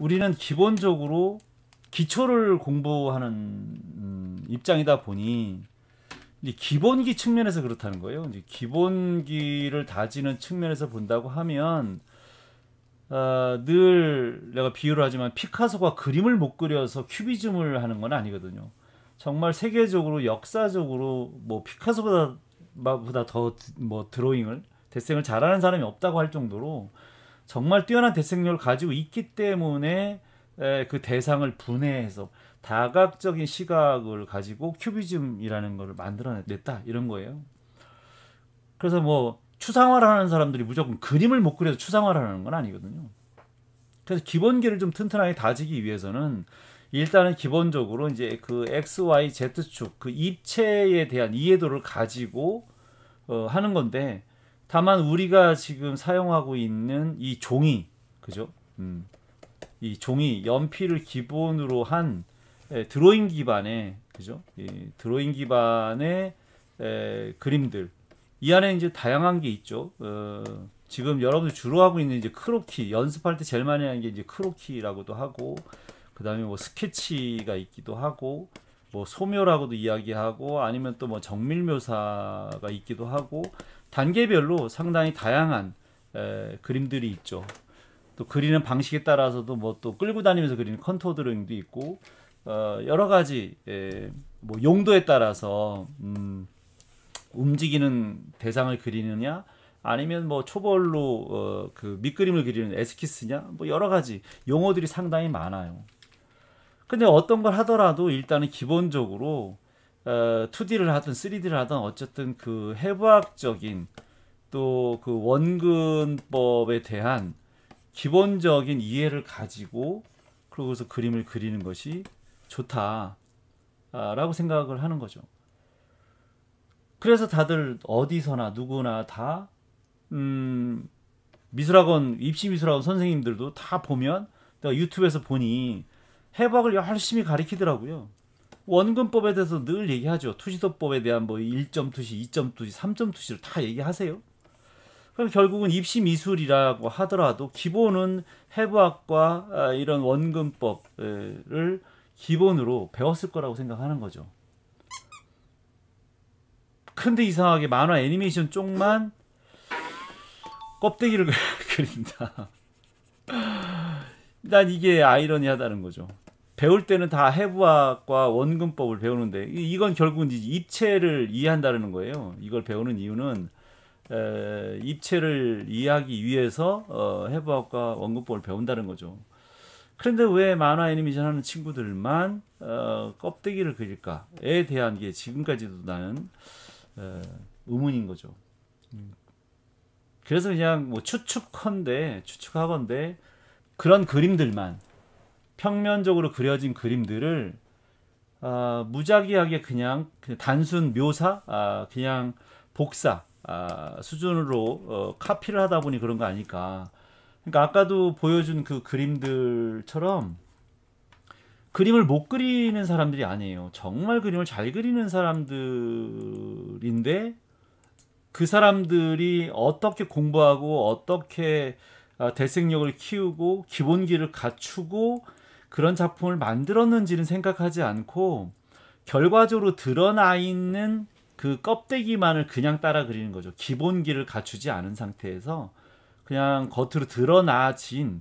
우리는 기본적으로 기초를 공부하는 음, 입장이다 보니 기본기 측면에서 그렇다는 거예요. 이제 기본기를 다지는 측면에서 본다고 하면 어, 늘 내가 비유를 하지만 피카소가 그림을 못 그려서 큐비즘을 하는 건 아니거든요. 정말 세계적으로 역사적으로 뭐 피카소보다 보다 더 뭐 드로잉을 대생을 잘하는 사람이 없다고 할 정도로 정말 뛰어난 대생률을 가지고 있기 때문에 그 대상을 분해해서 다각적인 시각을 가지고 큐비즘이라는 것을 만들어냈다 이런 거예요. 그래서 뭐 추상화를 하는 사람들이 무조건 그림을 못 그려서 추상화를 하는 건 아니거든요. 그래서 기본기를 좀 튼튼하게 다지기 위해서는 일단은 기본적으로 이제 그 x, y, z 축그 입체에 대한 이해도를 가지고 어, 하는 건데 다만 우리가 지금 사용하고 있는 이 종이 그죠? 음, 이 종이 연필을 기본으로 한 에, 드로잉 기반의 그죠? 이 드로잉 기반의 에, 그림들 이 안에 이제 다양한 게 있죠. 어, 지금 여러분들 주로 하고 있는 이제 크로키 연습할 때 제일 많이 하는 게 이제 크로키라고도 하고 그 다음에 뭐 스케치가 있기도 하고 뭐 소묘라고도 이야기하고 아니면 또 뭐 정밀묘사가 있기도 하고 단계별로 상당히 다양한 에, 그림들이 있죠. 또 그리는 방식에 따라서도 뭐 또 끌고 다니면서 그리는 컨토 드로잉도 있고 어, 여러 가지 에, 뭐 용도에 따라서 음, 움직이는 대상을 그리느냐 아니면 뭐 초벌로 어, 그 밑그림을 그리는 에스키스냐 뭐 여러 가지 용어들이 상당히 많아요. 근데 어떤 걸 하더라도 일단은 기본적으로 어, 2D를 하든 3D를 하든 어쨌든 그 해부학적인 또 그 원근법에 대한 기본적인 이해를 가지고 그러고서 그림을 그리는 것이 좋다라고 아, 생각을 하는 거죠. 그래서 다들 어디서나 누구나 다 음, 미술학원 입시 미술학원 선생님들도 다 보면 내가 유튜브에서 보니 해부학을 열심히 가리키더라고요. 원근법에 대해서 늘 얘기하죠. 투시도법에 대한 뭐 1점 투시, 2점 투시, 3점 투시를 다 얘기하세요. 그럼 결국은 입시 미술이라고 하더라도 기본은 해부학과 아, 이런 원근법을 기본으로 배웠을 거라고 생각하는 거죠. 근데 이상하게 만화 애니메이션 쪽만 껍데기를 그린다. 난 이게 아이러니하다는 거죠. 배울 때는 다 해부학과 원근법을 배우는데 이건 결국은 입체를 이해한다는 거예요. 이걸 배우는 이유는 에, 입체를 이해하기 위해서 어, 해부학과 원근법을 배운다는 거죠. 그런데 왜 만화 애니메이션 하는 친구들만 어, 껍데기를 그릴까에 대한 게 지금까지도 나는 에, 의문인 거죠. 음. 그래서 그냥 뭐 추측컨대 추측하건대 그런 그림들만 평면적으로 그려진 그림들을 아, 무작위하게 그냥, 단순 묘사, 아, 그냥 복사 아, 수준으로 어, 카피를 하다 보니 그런 거 아닐까. 그러니까 아까도 보여준 그 그림들처럼 그림을 못 그리는 사람들이 아니에요. 정말 그림을 잘 그리는 사람들인데 그 사람들이 어떻게 공부하고 어떻게 아, 대생력을 키우고 기본기를 갖추고 그런 작품을 만들었는지는 생각하지 않고 결과적으로 드러나 있는 그 껍데기만을 그냥 따라 그리는 거죠. 기본기를 갖추지 않은 상태에서 그냥 겉으로 드러나진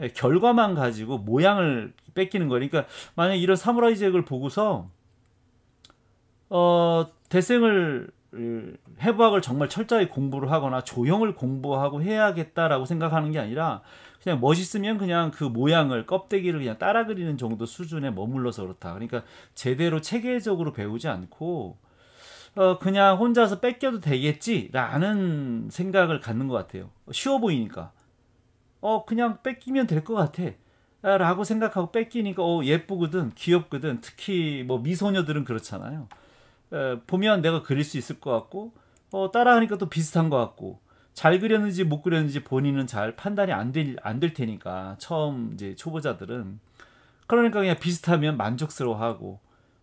예, 결과만 가지고 모양을 뺏기는 거예요. 그러니까 만약 이런 사무라이 잭을 보고서 어 대생을 해부학을 정말 철저히 공부를 하거나 조형을 공부하고 해야겠다라고 생각하는 게 아니라 그냥 멋있으면 그냥 그 모양을 껍데기를 그냥 따라 그리는 정도 수준에 머물러서 그렇다. 그러니까 제대로 체계적으로 배우지 않고 어, 그냥 혼자서 뺏겨도 되겠지라는 생각을 갖는 것 같아요. 쉬워 보이니까. 어, 그냥 뺏기면 될 것 같아. 아, 라고 생각하고 뺏기니까 어, 예쁘거든, 귀엽거든. 특히 뭐 미소녀들은 그렇잖아요. 에, 보면 내가 그릴 수 있을 것 같고, 어, 따라하니까 또 비슷한 것 같고. 잘 그렸는지 못 그렸는지 본인은 잘 판단이 안 될 안 될 테니까 처음 이제 초보자들은 그러니까 그냥 비슷하면 만족스러워하고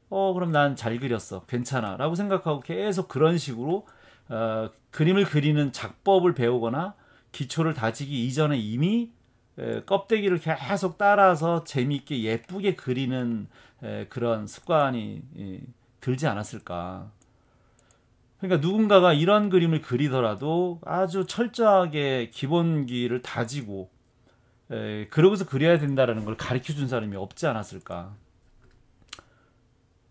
어 그럼 난 잘 그렸어 괜찮아라고 생각하고 계속 그런 식으로 어, 그림을 그리는 작법을 배우거나 기초를 다지기 이전에 이미 에, 껍데기를 계속 따라서 재미있게 예쁘게 그리는 에, 그런 습관이 에, 들지 않았을까 그러니까 누군가가 이런 그림을 그리더라도 아주 철저하게 기본기를 다지고 에, 그러고서 그려야 된다라는 걸 가르쳐 준 사람이 없지 않았을까.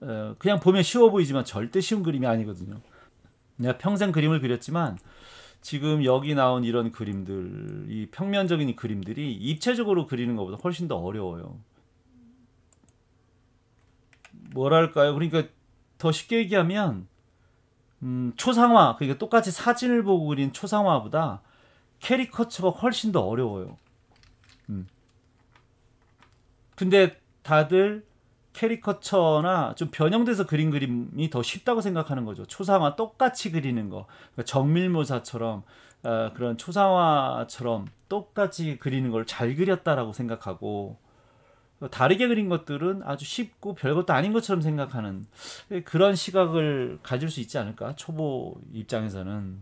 에, 그냥 보면 쉬워 보이지만 절대 쉬운 그림이 아니거든요. 내가 평생 그림을 그렸지만 지금 여기 나온 이런 그림들, 이 평면적인 그림들이 입체적으로 그리는 것보다 훨씬 더 어려워요. 뭐랄까요? 그러니까 더 쉽게 얘기하면 음, 초상화 그러니까 똑같이 사진을 보고 그린 초상화보다 캐리커처가 훨씬 더 어려워요. 음. 근데 다들 캐리커처나 좀 변형돼서 그린 그림이 더 쉽다고 생각하는 거죠. 초상화 똑같이 그리는 거. 그러니까 정밀모사처럼 어, 그런 초상화처럼 똑같이 그리는 걸 잘 그렸다라고 생각하고 다르게 그린 것들은 아주 쉽고 별것도 아닌 것처럼 생각하는 그런 시각을 가질 수 있지 않을까 초보 입장에서는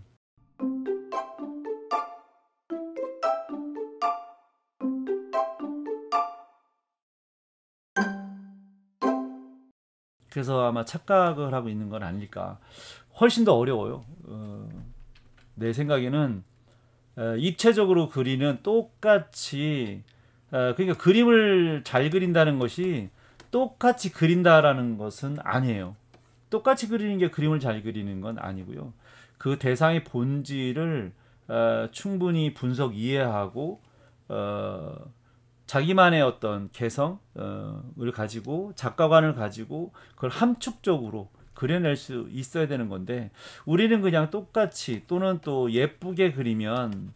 그래서 아마 착각을 하고 있는 건 아닐까 훨씬 더 어려워요 어, 내 생각에는 입체적으로 그리는 똑같이 어, 그러니까 그림을 잘 그린다는 것이 똑같이 그린다라는 것은 아니에요. 똑같이 그리는 게 그림을 잘 그리는 건 아니고요. 그 대상의 본질을 어, 충분히 분석 이해하고 어, 자기만의 어떤 개성을 어, 가지고 작가관을 가지고 그걸 함축적으로 그려낼 수 있어야 되는 건데 우리는 그냥 똑같이 또는 또 예쁘게 그리면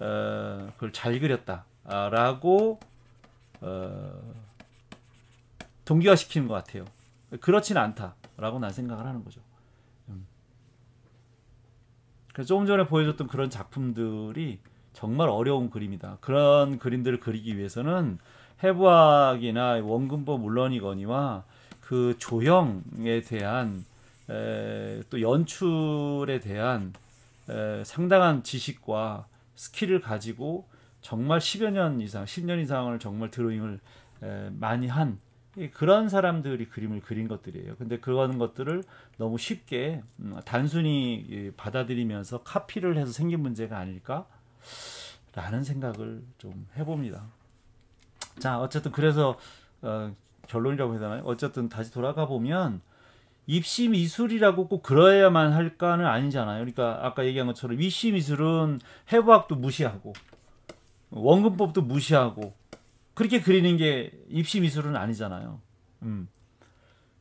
어, 그걸 잘 그렸다 라고 어, 동기화시키는 것 같아요. 그렇진 않다라고 난 생각을 하는 거죠. 음. 그래서 조금 전에 보여줬던 그런 작품들이 정말 어려운 그림이다. 그런 그림들을 그리기 위해서는 해부학이나 원근법 물론이거니와 그 조형에 대한 에, 또 연출에 대한 에, 상당한 지식과 스킬을 가지고 정말 10여 년 이상, 10년 이상을 정말 드로잉을 에, 많이 한 그런 사람들이 그림을 그린 것들이에요. 근데 그런 것들을 너무 쉽게 음, 단순히 받아들이면서 카피를 해서 생긴 문제가 아닐까라는 생각을 좀 해봅니다. 자, 어쨌든 그래서 어, 결론이라고 해야 되나요? 어쨌든 다시 돌아가 보면 입시 미술이라고 꼭 그러야만 할까는 아니잖아요. 그러니까 아까 얘기한 것처럼 입시 미술은 해부학도 무시하고 원근법도 무시하고 그렇게 그리는 게 입시 미술은 아니잖아요. 음.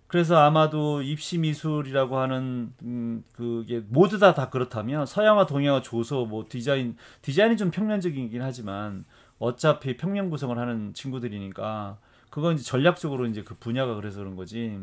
그래서 아마도 입시 미술이라고 하는 음, 그게 모두 다다 다 그렇다면 서양화, 동양화, 조소 뭐 디자인 디자인이 좀 평면적이긴 하지만 어차피 평면 구성을 하는 친구들이니까 그건 이제 전략적으로 이제 그 분야가 그래서 그런 거지.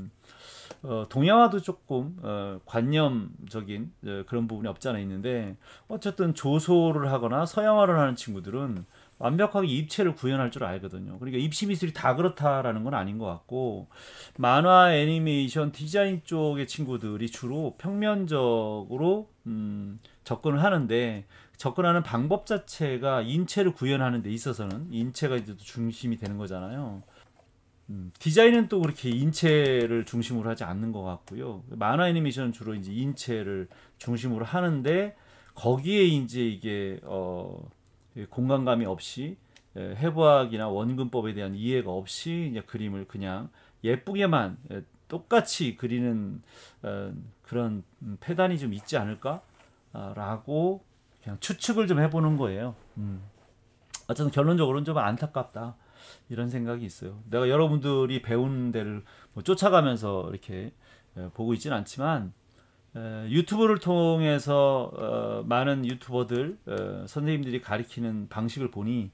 어, 동양화도 조금 어, 관념적인 어, 그런 부분이 없잖아 있는데 어쨌든 조소를 하거나 서양화를 하는 친구들은 완벽하게 입체를 구현할 줄 알거든요. 그러니까 입시 미술이 다 그렇다라는 건 아닌 것 같고 만화, 애니메이션, 디자인 쪽의 친구들이 주로 평면적으로 음, 접근을 하는데 접근하는 방법 자체가 인체를 구현하는 데 있어서는 인체가 이제 중심이 되는 거잖아요. 음, 디자인은 또 그렇게 인체를 중심으로 하지 않는 것 같고요. 만화 애니메이션은 주로 이제 인체를 중심으로 하는데 거기에 이제 이게 어, 공간감이 없이 해부학이나 원근법에 대한 이해가 없이 이제 그림을 그냥 예쁘게만 똑같이 그리는 어, 그런 음, 패단이 좀 있지 않을까라고 아, 그냥 추측을 좀 해보는 거예요. 음. 어쨌든 결론적으로는 좀 안타깝다. 이런 생각이 있어요. 내가 여러분들이 배운 데를 뭐 쫓아가면서 이렇게 예, 보고 있지는 않지만 예, 유튜브를 통해서 어, 많은 유튜버들 어, 선생님들이 가리키는 방식을 보니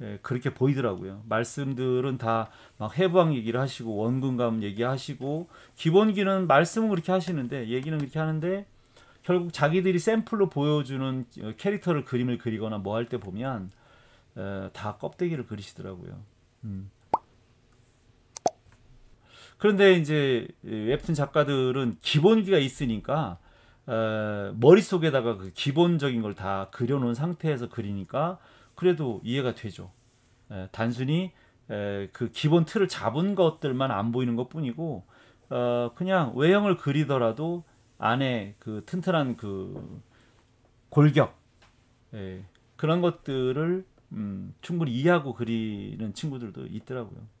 예, 그렇게 보이더라고요. 말씀들은 다 막 해부학 얘기를 하시고 원근감 얘기하시고 기본기는 말씀은 그렇게 하시는데 얘기는 그렇게 하는데 결국 자기들이 샘플로 보여주는 어, 캐릭터를 그림을 그리거나 뭐 할 때 보면 다 껍데기를 그리시더라고요. 음. 그런데 이제 웹툰 작가들은 기본기가 있으니까 에, 머릿속에다가 그 기본적인 걸 다 그려놓은 상태에서 그리니까 그래도 이해가 되죠. 에, 단순히 에, 그 기본 틀을 잡은 것들만 안 보이는 것 뿐이고 어, 그냥 외형을 그리더라도 안에 그 튼튼한 그 골격 예, 그런 것들을 음, 충분히 이해하고 그리는 친구들도 있더라고요.